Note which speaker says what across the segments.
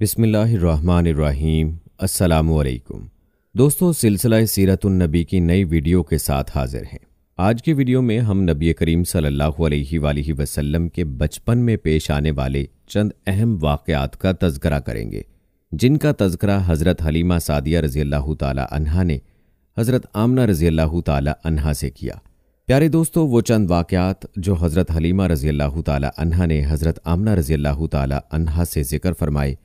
Speaker 1: बिसमीम् अल्लाम दोस्तों सिलसिला सीरतुलनबी की नई वीडियो के साथ हाजिर हैं आज की वीडियो में हम नबी करीम सल्लल्लाहु अलैहि वसल्लम के बचपन में पेश आने वाले चंद अहम वाक़ात का तस्करा करेंगे जिनका तस्करा हज़रत हलीमा सादिया रज़ी अल्लाह तहा ने हज़रत आमना रज़ी अल्लाह तन्हा से किया प्यारे दोस्तों वो चंद वाक़ात जो हज़रत हलीमा रज़ी अल्लाह तहा ने हज़रत आमना रज़ी अल्लाह तहा से ज़िक्र फरमाए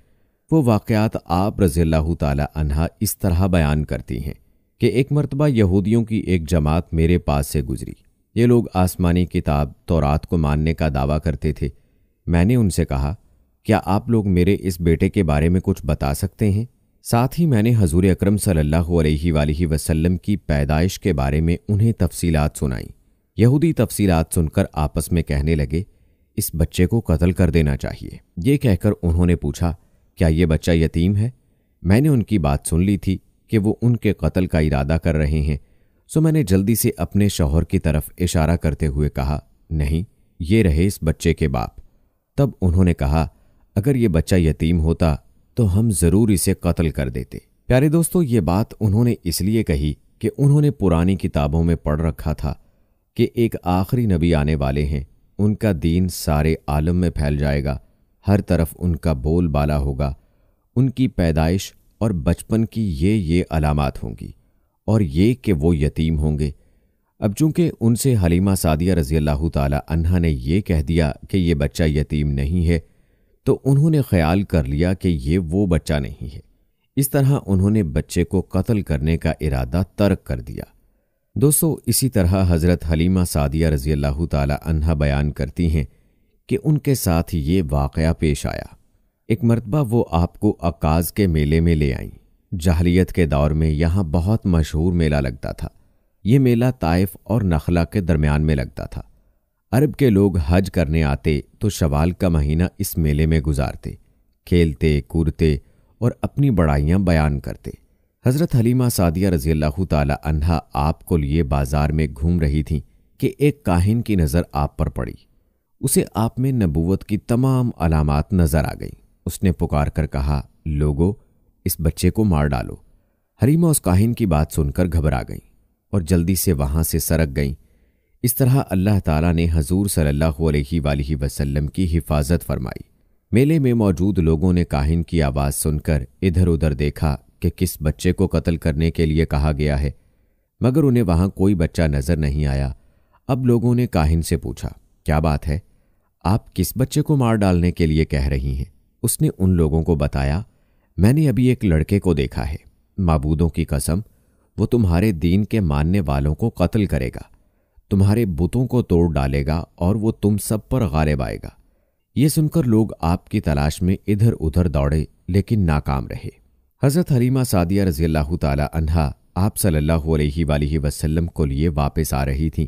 Speaker 1: वो वाक़ात आप रज़ील्लाहु तला इस तरह बयान करती हैं कि एक मरतबा यहूदियों की एक जमात मेरे पास से गुजरी ये लोग आसमानी किताब तौरात को मानने का दावा करते थे मैंने उनसे कहा क्या आप लोग मेरे इस बेटे के बारे में कुछ बता सकते हैं साथ ही मैंने हजूर अक्रम सल्ला वसलम वसल्लम की पैदाइश के बारे में उन्हें तफसीलात सुनाई यहूदी तफसीलात सुनकर आपस में कहने लगे इस बच्चे को कत्ल कर देना चाहिए ये कहकर उन्होंने पूछा क्या ये बच्चा यतीम है मैंने उनकी बात सुन ली थी कि वो उनके कत्ल का इरादा कर रहे हैं सो मैंने जल्दी से अपने शौहर की तरफ इशारा करते हुए कहा नहीं ये रहे इस बच्चे के बाप तब उन्होंने कहा अगर ये बच्चा यतीम होता तो हम ज़रूर इसे कत्ल कर देते प्यारे दोस्तों ये बात उन्होंने इसलिए कही कि उन्होंने पुरानी किताबों में पढ़ रखा था कि एक आखिरी नबी आने वाले हैं उनका दीन सारे आलम में फैल जाएगा हर तरफ उनका बोलबाला होगा उनकी पैदाइश और बचपन की ये ये अलामत होंगी और ये कि वो यतीम होंगे अब चूंकि उनसे हलीमा सादिया रजी अल्लाह तन्हा ने यह कह दिया कि ये बच्चा यतीम नहीं है तो उन्होंने ख्याल कर लिया कि ये वो बच्चा नहीं है इस तरह उन्होंने बच्चे को कत्ल करने का इरादा तर्क कर दिया दोस्तों इसी तरह हज़रत हलीमा सादिया रजी अल्लाह तन्हा बयान करती हैं कि उनके साथ ये वाक़ पेश आया एक मरतबा वो आपको अकाज के मेले में ले आई जहलीत के दौर में यहाँ बहुत मशहूर मेला लगता था ये मेला ताइफ और नखला के दरमियान में लगता था अरब के लोग हज करने आते तो शवाल का महीना इस मेले में गुजारते खेलते कूदते और अपनी बड़ाइयाँ बयान करते हज़रत हलीमा सादिया रजी अल्लाह तहा आपको लिए बाज़ार में घूम रही थीं कि एक काहिन की नज़र आप पर पड़ी उसे आप में नबूवत की तमाम अलामत नज़र आ गई उसने पुकार कर कहा लोगो इस बच्चे को मार डालो हरीमा उस काहिन की बात सुनकर घबरा गई और जल्दी से वहाँ से सरक गई इस तरह अल्लाह ताला ने हजूर सल्लल्लाहु अलैहि वसल्लम की हिफाजत फरमाई मेले में मौजूद लोगों ने काहिन की आवाज़ सुनकर इधर उधर देखा कि किस बच्चे को कत्ल करने के लिए कहा गया है मगर उन्हें वहाँ कोई बच्चा नज़र नहीं आया अब लोगों ने काहिन से पूछा क्या बात है आप किस बच्चे को मार डालने के लिए कह रही हैं उसने उन लोगों को बताया मैंने अभी एक लड़के को देखा है मबूदों की कसम वो तुम्हारे दीन के मानने वालों को कत्ल करेगा तुम्हारे बुतों को तोड़ डालेगा और वो तुम सब पर गालिब आएगा ये सुनकर लोग आपकी तलाश में इधर उधर दौड़े लेकिन नाकाम रहे हज़रत हलीमा सादिया रजी अल्लाह तहा आप सल्लल्लाहु अलैहि वसल्लम को लिए वापस आ रही थीं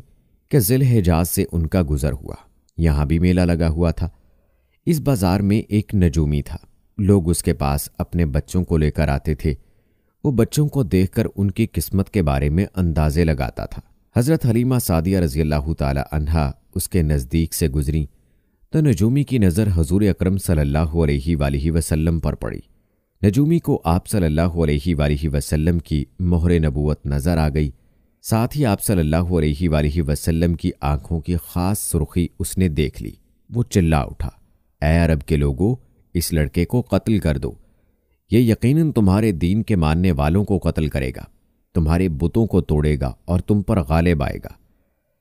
Speaker 1: कि ज़िल हिजाज से उनका गुज़र हुआ यहाँ भी मेला लगा हुआ था इस बाज़ार में एक नजूमी था लोग उसके पास अपने बच्चों को लेकर आते थे वो बच्चों को देखकर उनकी किस्मत के बारे में अंदाजे लगाता था हज़रत हलीमा सादिया रजी अल्लाह तहा उसके नज़दीक से गुजरी तो नजूमी की नज़र हजूर अक्रम सल्लल्लाहु वसल्लम पर पड़ी नजूमी को आप सल्लल्लाहु अलैहि वसल्लम की मोहर नबूत नज़र आ गई साथ ही आप सल्लल्लाहु अलैहि वसल्लम की आंखों की खास सुर्खी उसने देख ली वो चिल्ला उठा ए अरब के लोगों इस लड़के को कत्ल कर दो ये यकीनन तुम्हारे दीन के मानने वालों को कत्ल करेगा तुम्हारे बुतों को तोड़ेगा और तुम पर गालिब आएगा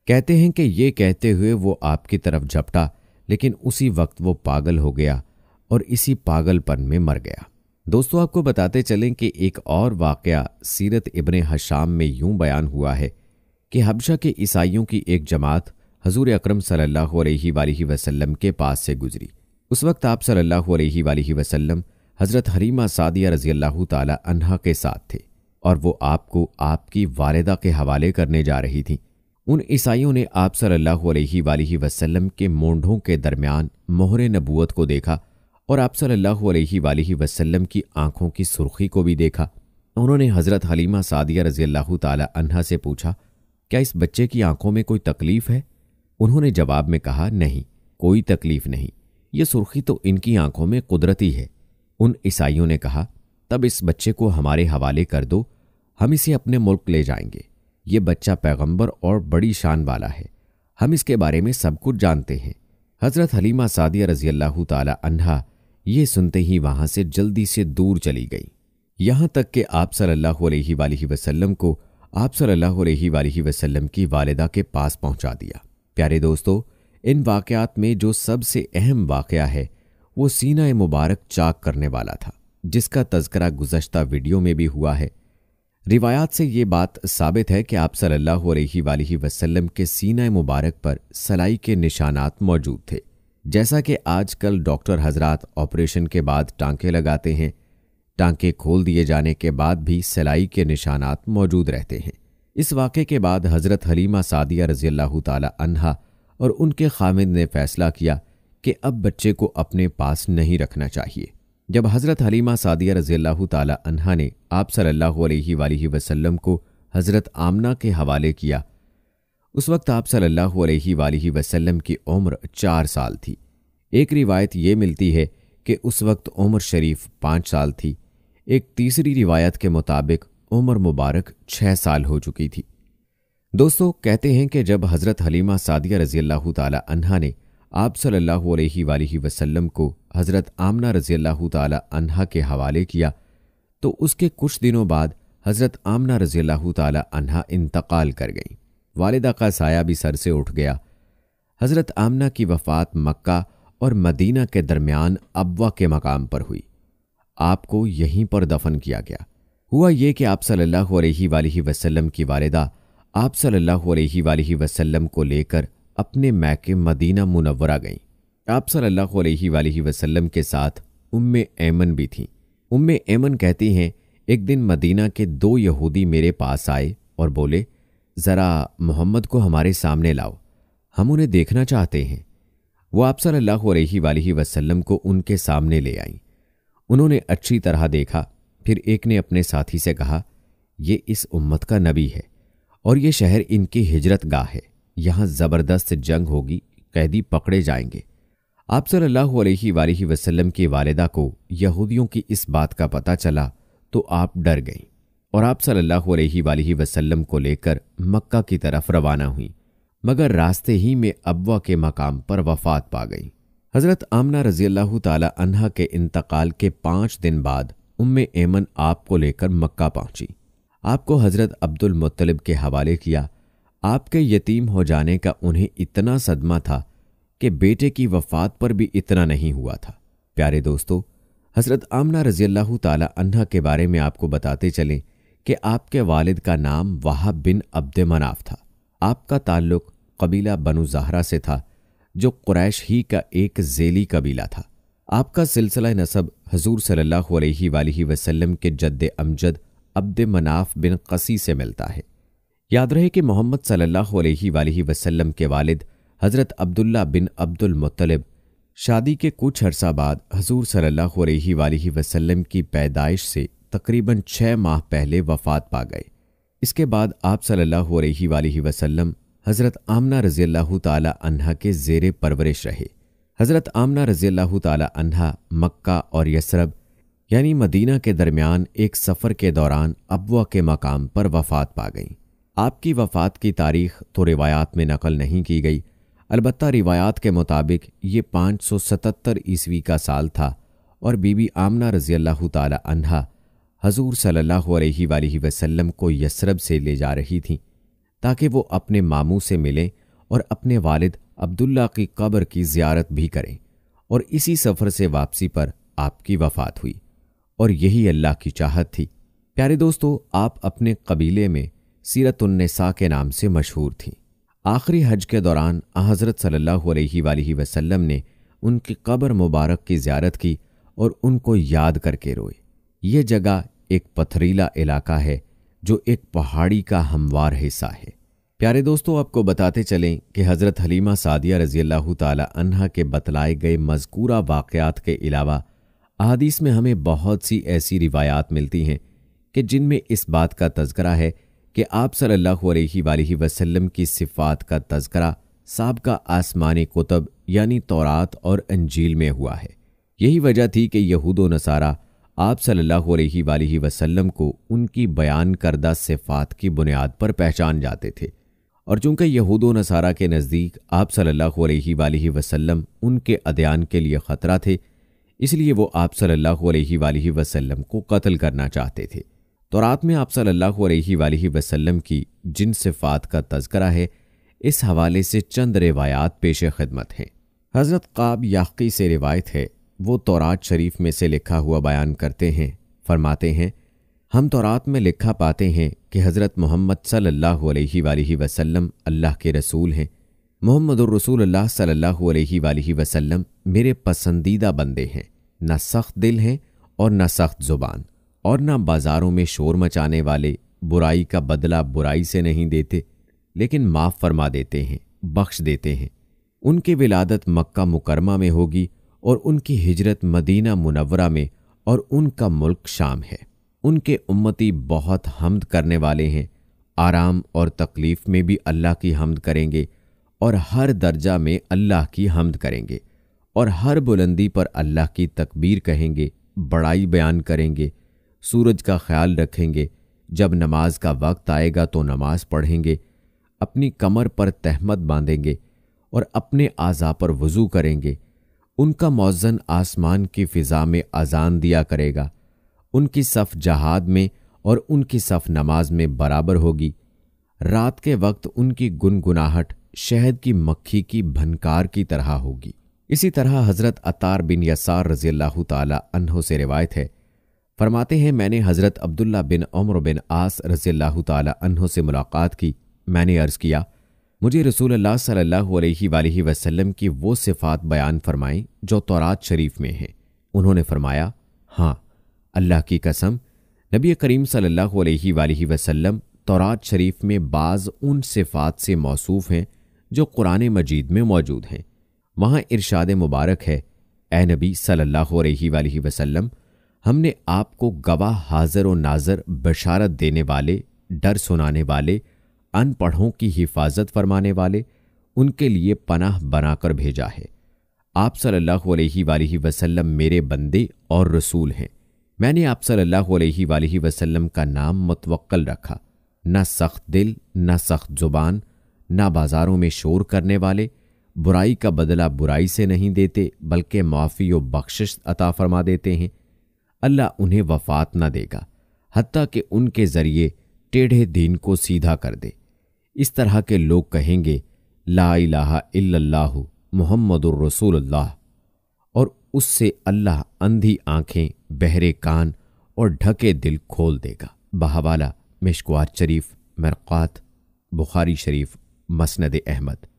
Speaker 1: कहते हैं कि ये कहते हुए वो आपकी तरफ झपटा लेकिन उसी वक्त वो पागल हो गया और इसी पागलपन में मर गया दोस्तों आपको बताते चलें कि एक और वाक़ सीरत इबन हशाम में यूं बयान हुआ है कि हबशा के ईसाइयों की एक जमात हजूर अक्रम सल्लल्लाहु अलैहि वसल्लम के पास से गुजरी उस वक्त आप सल्ला अलैहि वसल्लम हज़रत हरीमा सादिया रजी अल्लाह तहा के साथ थे और वो आपको आपकी वालदा के हवाले करने जा रही थीं उन ईसाइयों ने आप सल्लल्लाहु अलैहि वसल्लम के मोंढों के दरमियान मोहर नबूत को देखा और आप सल्लल्लाहु अलैहि वसल्लम की आंखों की सुर्खी को भी देखा उन्होंने हज़रत हलीमा सादिया रजी अल्लाह तन्हा से पूछा क्या इस बच्चे की आंखों में कोई तकलीफ़ है उन्होंने जवाब में कहा नहीं कोई तकलीफ़ नहीं ये सुर्खी तो इनकी आंखों में कुदरती है उन ईसाइयों ने कहा तब इस बच्चे को हमारे हवाले कर दो हम इसे अपने मुल्क ले जाएंगे ये बच्चा पैगंबर और बड़ी शान वाला है हम इसके बारे में सब कुछ जानते हैं हज़रत हलीमा सादिया रजी अल्लाह तन्हा ये सुनते ही वहां से जल्दी से दूर चली गई यहाँ तक कि आप सल्लल्लाहु अलैहि वसल्लम को आप सल्लल्लाहु अलैहि वालही वसल्लम की वालदा के पास पहुँचा दिया प्यारे दोस्तों इन वाकयात में जो सबसे अहम वाक़ है वो सीना मुबारक चाक करने वाला था जिसका तस्करा गुजशत वीडियो में भी हुआ है रिवायात से ये बात साबित है कि आप सल्लल्लाहु अलैहि वसल्लम के सीना मुबारक पर सलाई के निशानात मौजूद थे जैसा कि आजकल डॉक्टर हजरत ऑपरेशन के बाद टांके लगाते हैं टांके खोल दिए जाने के बाद भी सिलाई के निशानात मौजूद रहते हैं इस वाक़े के बाद हज़रत हलीमा सादिया रजी अल्लाह तहा और उनके खामिद ने फैसला किया कि अब बच्चे को अपने पास नहीं रखना चाहिए जब हज़रत हलीमा सादिया रजी अल्लाह तहा ने आप सल्ला अलैहि को हज़रत आमना के हवाले किया उस वक्त आप सल्लल्लाहु अलैहि वालैहि वसल्लम की उम्र चार साल थी एक रिवायत ये मिलती है कि उस वक्त उमर शरीफ पाँच साल थी एक तीसरी रिवायत के मुताबिक उम्र मुबारक छः साल हो चुकी थी दोस्तों कहते हैं कि जब हज़रत हलीमा सादिया रज़ी अल्लाह तहा ने आप सल्लल्लाहु अलैहि वालैहि वसल्लम को हज़रत आमना रज़ी अल्लाह तहा के हवाले किया तो उसके कुछ दिनों बाद हज़रत आमना रज़ी अल्लाह तहा इंतकाल कर गईं वालिदा का साया भी सर से उठ गया हज़रत आमना की वफ़ात मक्का और मदीना के दरमियान अबवा के मकाम पर हुई आपको यहीं पर दफन किया गया हुआ ये कि आप सल्लल्लाहु अलैहि वालैहि वसल्लम की वालिदा आप सल्लल्लाहु अलैहि वालैहि वसल्लम को लेकर अपने मैके मदीना मुनवरा गईं आप सल्लल्लाहु अलैहि वालैहि वसल्लम के साथ उम्मे ऐमन भी थीं उम्मे ऐमन कहती हैं एक दिन मदीना के दो यहूदी मेरे पास आए और बोले ज़रा मोहम्मद को हमारे सामने लाओ हम उन्हें देखना चाहते हैं वो आप सल्लल्लाहु अलैहि वसल्लम को उनके सामने ले आई उन्होंने अच्छी तरह देखा फिर एक ने अपने साथी से कहा ये इस उम्मत का नबी है और ये शहर इनकी हिजरत गाह है यहाँ ज़बरदस्त जंग होगी कैदी पकड़े जाएंगे आप सल्लल्लाहु अलैहि वसल्लम की वालदा को यहूदियों की इस बात का पता चला तो आप डर गईं और आप सल्लल्लाहु अलैहि वसल्लम को लेकर मक्का की तरफ रवाना हुई मगर रास्ते ही में अब्वा के मकाम पर वफात पा गई हज़रत आमना रजी अल्लाह तहा के इंतकाल के पाँच दिन बाद उम्म आप आपको लेकर मक्का पहुंची आपको हज़रत अब्दुल के हवाले किया आपके यतीम हो जाने का उन्हें इतना सदमा था कि बेटे की वफात पर भी इतना नहीं हुआ था प्यारे दोस्तों हज़रत आमना रजी अल्लाह तहा के बारे में आपको बताते चलें कि आपके वालिद का नाम वहाब बिन अब्द मनाफ था आपका ताल्लुक कबीला बनु जहरा से था जो कुरैश ही का एक जेली कबीला था आपका सिलसिला नसब हजूर सल्ला वसलम के जद्द अमजद अब्द मनाफ बिन कसी से मिलता है याद रहे कि मोहम्मद सल्ला वसलम के वालिद हज़रत अब्दुल्ला बिन अब्दुल मुतलब शादी के कुछ अरसा बाद हजूर सल्लल्लाहु वसलम की पैदाइश से तकरीबन छः माह पहले वफात पा गए इसके बाद आप सल्लल्लाहु अलैहि वसल्लम हज़रत आमना रज़ी अल्लाह तहा के जेर परवरिश रहे हज़रत आमना रज़ी अल्लाह तहा मक्का और यसरब यानी मदीना के दरमियान एक सफ़र के दौरान अबवा के मकाम पर वफात पा गईं आपकी वफात की तारीख तो रिवायात में नकल नहीं की गई अलबत् रिवायात के मुताबिक ये 577 ईस्वी का साल था और बीबी आमना रज़ी अल्लाह तहा हजूर सल्लल्लाहु अलैहि वसल्लम को यसरब से ले जा रही थीं ताकि वो अपने मामू से मिलें और अपने वालिद अब्दुल्ला की कब्र की जियारत भी करें और इसी सफ़र से वापसी पर आपकी वफात हुई और यही अल्लाह की चाहत थी प्यारे दोस्तों आप अपने कबीले में सीरतुलनसा के नाम से मशहूर थीं आखिरी हज के दौरान हज़रत सल्लल्लाहु अलैहि वसल्लम ने उनकी कब्र मुबारक की ज्यारत की और उनको याद करके रोए ये जगह एक पथरीला इलाका है जो एक पहाड़ी का हमवार हिस्सा है प्यारे दोस्तों आपको बताते चलें कि हज़रत हलीमा सादिया रजी अल्लाह तहा के बतलाए गए मजकूरा वाक़ात के अलावा अहादीस में हमें बहुत सी ऐसी रिवायात मिलती हैं कि जिनमें इस बात का तस्करा है कि आप सल्लल्लाहु अलैहि वसल्लम की सिफ़ात का तस्करा सबका आसमानी कुतब यानी तौरात और अंजील में हुआ है यही वजह थी कि यहूद नसारा आप सल्लल्लाहु अलैहि वसल्लम को उनकी बयान करदा सिफात की बुनियाद पर पहचान जाते थे और चूंकि यहूद नसारा के नज़दीक आप सल्लल्लाहु अलैहि वसल्लम उनके अध्ययन के लिए ख़तरा थे इसलिए वो आप सल्लल्लाहु अलैहि वसल्लम को कत्ल करना चाहते थे तो रात में आप सल्लल्लाहु अलैहि वसल्लम की जिन सिफात का तस्करा है इस हवाले से चंद रिवायात पेश खदमत हैं हज़रत काब याकी से रिवायत है वो तौरात शरीफ में से लिखा हुआ बयान करते हैं फरमाते हैं हम तौरात में लिखा पाते हैं कि हज़रत मोहम्मद सल्लल्लाहु अलैहि वालैहि वसल्लम अल्लाह के रसूल हैं मोहम्मद रसूल अल्लाह सल्लल्लाहु अलैहि वालैहि वसल्लम मेरे पसंदीदा बंदे हैं ना सख्त दिल हैं और ना सख्त ज़ुबान और ना बाज़ारों में शोर मचाने वाले बुराई का बदला बुराई से नहीं देते लेकिन माफ़ फरमा देते हैं बख्श देते हैं उनके विलादत मक्का मुकरमा में होगी और उनकी हिजरत मदीना मुनवरा में और उनका मुल्क शाम है उनके उम्मती बहुत हमद करने वाले हैं आराम और तकलीफ़ में भी अल्लाह की हमद करेंगे और हर दर्जा में अल्लाह की हमद करेंगे और हर बुलंदी पर अल्लाह की तकबीर कहेंगे बड़ाई बयान करेंगे सूरज का ख्याल रखेंगे जब नमाज का वक्त आएगा तो नमाज पढ़ेंगे अपनी कमर पर तहमत बांधेंगे और अपने आज़ा पर वज़ू करेंगे उनका मौजन आसमान की फिजा में अजान दिया करेगा उनकी सफ़ जहाद में और उनकी सफ़ नमाज में बराबर होगी रात के वक्त उनकी गुनगुनाहट शहद की मक्खी की भनकार की तरह होगी इसी तरह हज़रत अतार बिन यसार रजी अल्लाह तहों से रिवायत है फरमाते हैं मैंने हज़रत अब्दुल्ला बिन उम्र बिन आस रजी अल्लाह तहों से मुलाकात की मैंने अर्ज़ किया मुझे रसूल अल्लाह सल्लल्लाहु अलैहि वसल्लम की वो सिफ़ात बयान फरमाई जो तौरात शरीफ में है उन्होंने फरमाया हाँ अल्लाह की कसम नबी करीम सल्लल्लाहु अलैहि वसल्लम तौरात शरीफ में बाज़ उन सिफ़ात से मौसूफ़ हैं जो कुरान मजीद में मौजूद हैं वहाँ इरशाद मुबारक है ए नबी सल्लल्लाहु अलैहि वसल्लम हमने आपको गवाह हाजिर व नाजर बशारत देने वाले डर सुनाने वाले अनपढ़ों की हिफाजत फरमाने वाले उनके लिए पनाह बनाकर भेजा है आप सल्लल्लाहु अलैहि वसल्लम मेरे बंदे और रसूल हैं मैंने आप सल्लल्लाहु अलैहि वसल्लम का नाम मतवक्ल रखा ना सख्त दिल ना सख्त ज़ुबान ना बाज़ारों में शोर करने वाले बुराई का बदला बुराई से नहीं देते बल्कि माफ़ी व बख्शिश अता फरमा देते हैं अल्लाह उन्हें वफात ना देगा हती कि उनके ज़रिए टेढ़े दिन को सीधा कर दे इस तरह के लोग कहेंगे ला इलाहा इल्लल्लाहु रसूलुल्लाह और उससे अल्लाह अंधी आंखें बहरे कान और ढके दिल खोल देगा बहावाला मिशकवात शरीफ मरक़ात बुखारी शरीफ मसनद अहमद